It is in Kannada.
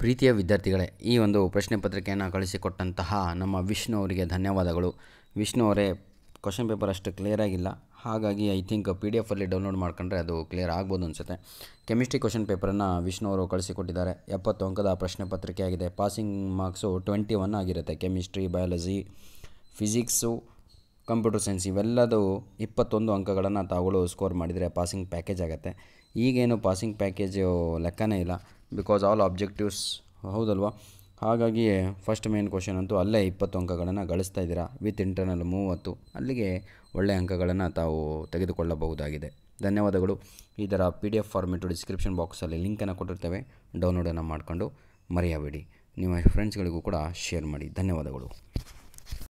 ಪ್ರೀತಿಯ ವಿದ್ಯಾರ್ಥಿಗಳೇ ಈ ಒಂದು ಪ್ರಶ್ನೆ ಪತ್ರಿಕೆಯನ್ನು ಕಳಿಸಿಕೊಟ್ಟಂತಹ ನಮ್ಮ ವಿಷ್ಣು ಅವರಿಗೆ ಧನ್ಯವಾದಗಳು ವಿಷ್ಣು ಅವರೇ ಕ್ವಶನ್ ಪೇಪರ್ ಅಷ್ಟು ಕ್ಲಿಯರ್ ಆಗಿಲ್ಲ ಹಾಗಾಗಿ ಐ ಥಿಂಕ್ ಪಿ ಡಿ ಎಫಲ್ಲಿ ಡೌನ್ಲೋಡ್ ಮಾಡ್ಕೊಂಡ್ರೆ ಅದು ಕ್ಲಿಯರ್ ಆಗ್ಬೋದು ಅನಿಸುತ್ತೆ ಕೆಮಿಸ್ಟ್ರಿ ಕ್ವಶನ್ ಪೇಪರನ್ನು ವಿಷ್ಣು ಅವರು ಕಳಿಸಿಕೊಟ್ಟಿದ್ದಾರೆ ಎಪ್ಪತ್ತು ಅಂಕದ ಪ್ರಶ್ನೆ ಪತ್ರಿಕೆಯಾಗಿದೆ ಪಾಸಿಂಗ್ ಮಾರ್ಕ್ಸು ಟ್ವೆಂಟಿ ಒನ್ ಆಗಿರುತ್ತೆ chemistry biology physics computer science ಇವೆಲ್ಲದೂ ಇಪ್ಪತ್ತೊಂದು ಅಂಕಗಳನ್ನು ತಾವುಗಳು ಸ್ಕೋರ್ ಮಾಡಿದರೆ ಪಾಸಿಂಗ್ ಪ್ಯಾಕೇಜ್ ಆಗುತ್ತೆ ಈಗೇನು ಪಾಸಿಂಗ್ ಪ್ಯಾಕೇಜು ಲೆಕ್ಕನೇ ಇಲ್ಲ ಬಿಕಾಸ್ ಆಲ್ ಆಬ್ಜೆಕ್ಟಿವ್ಸ್ ಹೌದಲ್ವ ಹಾಗಾಗಿ ಫಸ್ಟ್ ಮೇನ್ ಕ್ವಶನ್ ಅಂತೂ ಅಲ್ಲೇ ಇಪ್ಪತ್ತು ಅಂಕಗಳನ್ನು ಗಳಿಸ್ತಾ ಇದ್ದೀರಾ ವಿತ್ ಇಂಟರ್ನಲ್ ಮೂವತ್ತು ಅಲ್ಲಿಗೆ ಒಳ್ಳೆಯ ಅಂಕಗಳನ್ನು ತಾವು ತೆಗೆದುಕೊಳ್ಳಬಹುದಾಗಿದೆ ಧನ್ಯವಾದಗಳು ಈ ಥರ P D F format description ಬಾಕ್ಸಲ್ಲಿ ಲಿಂಕನ್ನು ಕೊಟ್ಟಿರ್ತೇವೆ ಡೌನ್ಲೋಡನ್ನು ಮಾಡಿಕೊಂಡು ಮರೆಯಬೇಡಿ ನಿಮ್ಮ ಫ್ರೆಂಡ್ಸ್ಗಳಿಗೂ ಕೂಡ ಶೇರ್ ಮಾಡಿ ಧನ್ಯವಾದಗಳು